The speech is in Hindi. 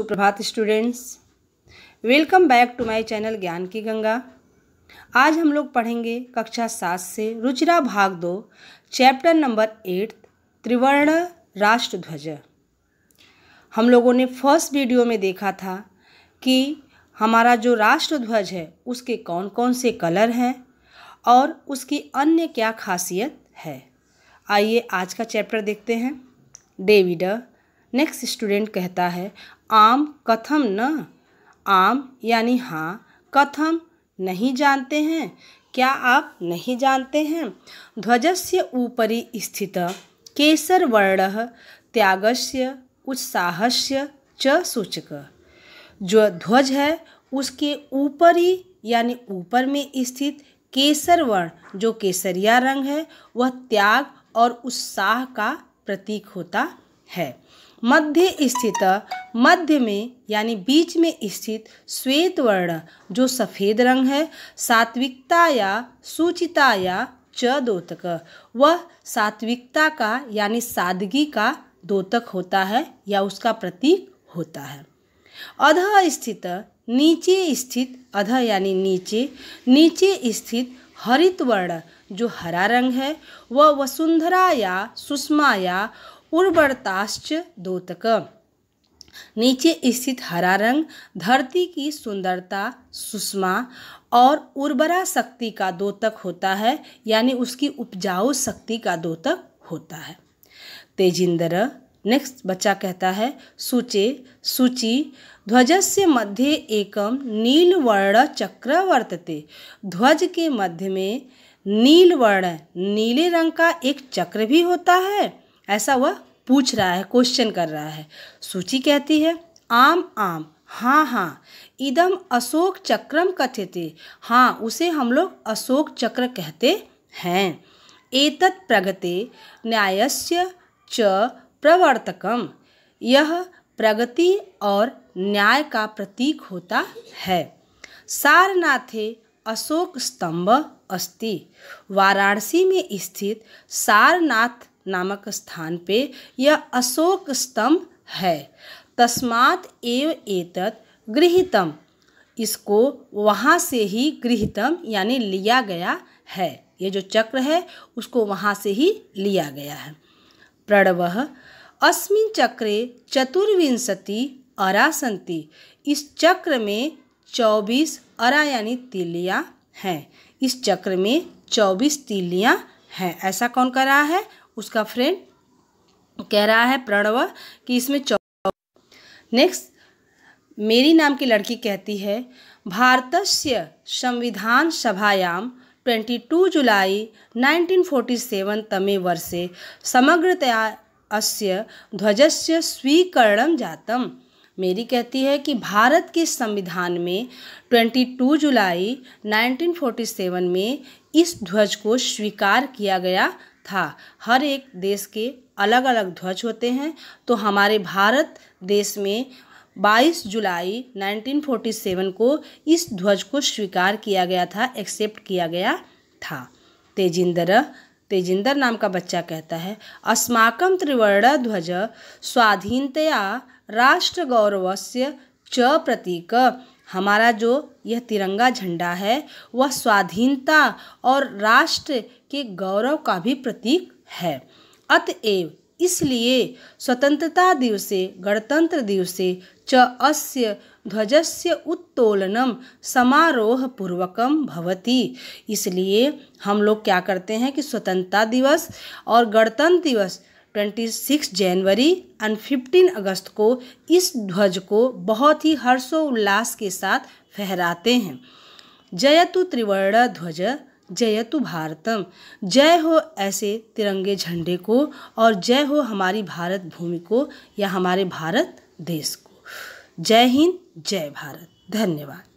सुप्रभात students welcome back to my channel ज्ञान की गंगा आज हम लोग पढ़ेंगे कक्षा सात से रुचिरा भाग दो चैप्टर नंबर एट त्रिवर्ण राष्ट्रध्वज हम लोगों ने फर्स्ट वीडियो में देखा था कि हमारा जो राष्ट्रध्वज है उसके कौन कौन से कलर हैं और उसकी अन्य क्या खासियत है आइए आज का चैप्टर देखते हैं डेविड नेक्स्ट स्टूडेंट कहता है आम कथम न आम यानी हाँ कथम नहीं जानते हैं क्या आप नहीं जानते हैं ध्वज से ऊपरी स्थित केसर वर्ण त्याग से उत्साह च सूचक जो ध्वज है उसके ऊपरी यानी ऊपर में स्थित केसर वर्ण जो केसरिया रंग है वह त्याग और उत्साह का प्रतीक होता है मध्य स्थित मध्य में यानी बीच में स्थित श्वेत वर्ण जो सफ़ेद रंग है सात्विकता या सूचिता या च दोतक वह सात्विकता का यानी सादगी का दोतक होता है या उसका प्रतीक होता है अध स्थित नीचे स्थित अध यानी नीचे नीचे स्थित हरित वर्ण जो हरा रंग है वह वसुंधरा या सुषमा या उर्वरताश्च दोतक नीचे स्थित हरा रंग धरती की सुंदरता सुषमा और उर्वरा शक्ति का दोतक होता है यानी उसकी उपजाऊ शक्ति का दोतक होता है तेजिंदर नेक्स्ट बच्चा कहता है सूचे सूचि ध्वज से मध्य एकम नीलवर्ण चक्र वर्तते ध्वज के मध्य में नीलवर्ण नीले रंग का एक चक्र भी होता है ऐसा वह पूछ रहा है क्वेश्चन कर रहा है सूची कहती है आम आम हाँ हाँ इदम अशोक चक्रम कथ्यते हाँ उसे हम लोग अशोक चक्र कहते हैं एतत् प्रगते न्यायस्य च प्रवर्तकम यह प्रगति और न्याय का प्रतीक होता है सारनाथे अशोक स्तंभ अस्ति वाराणसी में स्थित सारनाथ नामक स्थान पे यह अशोक स्तंभ है तस्मात एव एतत गृहितम इसको वहाँ से ही गृहितम यानी लिया गया है ये जो चक्र है उसको वहाँ से ही लिया गया है प्रणव अस्मिन चक्रे चतुर्विंशति अरा संति इस चक्र में चौबीस अरा यानी तिलियाँ हैं इस चक्र में चौबीस तिलियाँ हैं ऐसा कौन कर रहा है उसका फ्रेंड कह रहा है प्रणव कि इसमें चौ नेक्स्ट मेरी नाम की लड़की कहती है भारतस्य संविधान सभायाम 22 जुलाई 1947 तमे वर्षे समग्रतया अस्य से स्वीकरण जातम मेरी कहती है कि भारत के संविधान में 22 जुलाई 1947 में इस ध्वज को स्वीकार किया गया था हर एक देश के अलग अलग ध्वज होते हैं तो हमारे भारत देश में 22 जुलाई 1947 को इस ध्वज को स्वीकार किया गया था एक्सेप्ट किया गया था तेजिंदर तेजिंदर नाम का बच्चा कहता है अस्माकम त्रिवर्ण ध्वज स्वाधीनतया राष्ट्र गौरव से च प्रतीक हमारा जो यह तिरंगा झंडा है वह स्वाधीनता और राष्ट्र के गौरव का भी प्रतीक है अतएव इसलिए स्वतंत्रता दिवसे गणतंत्र दिवसे च अस्य ध्वजस्य उत्तोलनम समारोह पूर्वकम भवती इसलिए हम लोग क्या करते हैं कि स्वतंत्रता दिवस और गणतंत्र दिवस 26 जनवरी एंड 15 अगस्त को इस ध्वज को बहुत ही हर्षोल्लास के साथ फहराते हैं जयतु त्रिवर्ण ध्वज जयतु भारतम जय हो ऐसे तिरंगे झंडे को और जय हो हमारी भारत भूमि को या हमारे भारत देश को जय हिंद जय भारत धन्यवाद